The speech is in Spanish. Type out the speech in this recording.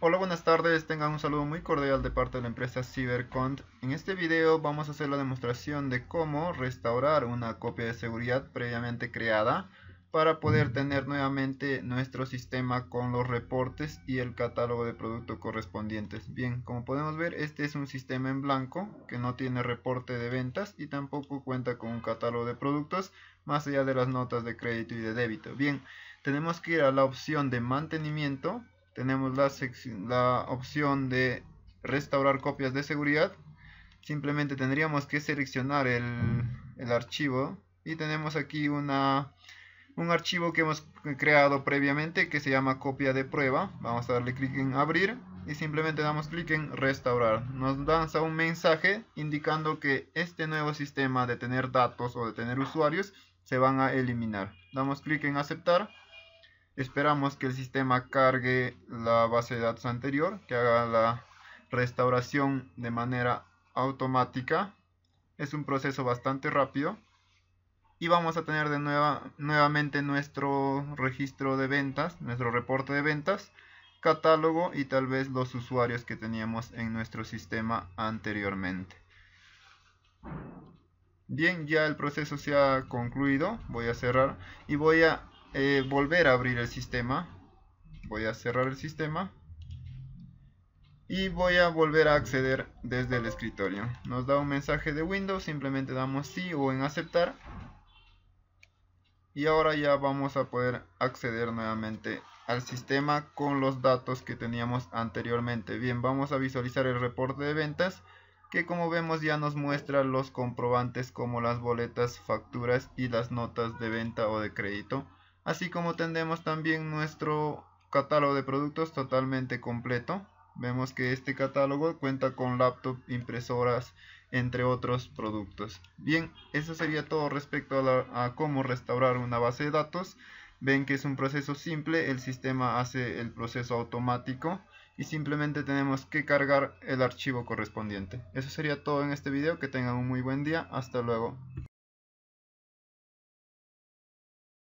Hola, buenas tardes. Tengan un saludo muy cordial de parte de la empresa CyberCont. En este video vamos a hacer la demostración de cómo restaurar una copia de seguridad previamente creada para poder tener nuevamente nuestro sistema con los reportes y el catálogo de productos correspondientes. Bien, como podemos ver, este es un sistema en blanco que no tiene reporte de ventas y tampoco cuenta con un catálogo de productos más allá de las notas de crédito y de débito. Bien, tenemos que ir a la opción de mantenimiento tenemos la, la opción de restaurar copias de seguridad simplemente tendríamos que seleccionar el, archivo y tenemos aquí una, un archivo que hemos creado previamente que se llama copia de prueba vamos a darle clic en abrir y simplemente damos clic en restaurar nos lanza un mensaje indicando que este nuevo sistema de tener datos o de tener usuarios se van a eliminar damos clic en aceptar Esperamos que el sistema cargue la base de datos anterior, que haga la restauración de manera automática. Es un proceso bastante rápido. Y vamos a tener de nueva, nuevamente nuestro registro de ventas, nuestro reporte de ventas, catálogo y tal vez los usuarios que teníamos en nuestro sistema anteriormente. Bien, ya el proceso se ha concluido. Voy a cerrar y voy a eh, volver a abrir el sistema. Voy a cerrar el sistema. Y voy a volver a acceder desde el escritorio. Nos da un mensaje de Windows, simplemente damos sí o en aceptar. Y ahora ya vamos a poder acceder nuevamente al sistema con los datos que teníamos anteriormente. Bien, vamos a visualizar el reporte de ventas que como vemos ya nos muestra los comprobantes como las boletas, facturas y las notas de venta o de crédito así como tendremos también nuestro catálogo de productos totalmente completo. Vemos que este catálogo cuenta con laptop, impresoras, entre otros productos. Bien, eso sería todo respecto a, a cómo restaurar una base de datos. Ven que es un proceso simple, el sistema hace el proceso automático y simplemente tenemos que cargar el archivo correspondiente. Eso sería todo en este video, que tengan un muy buen día, hasta luego.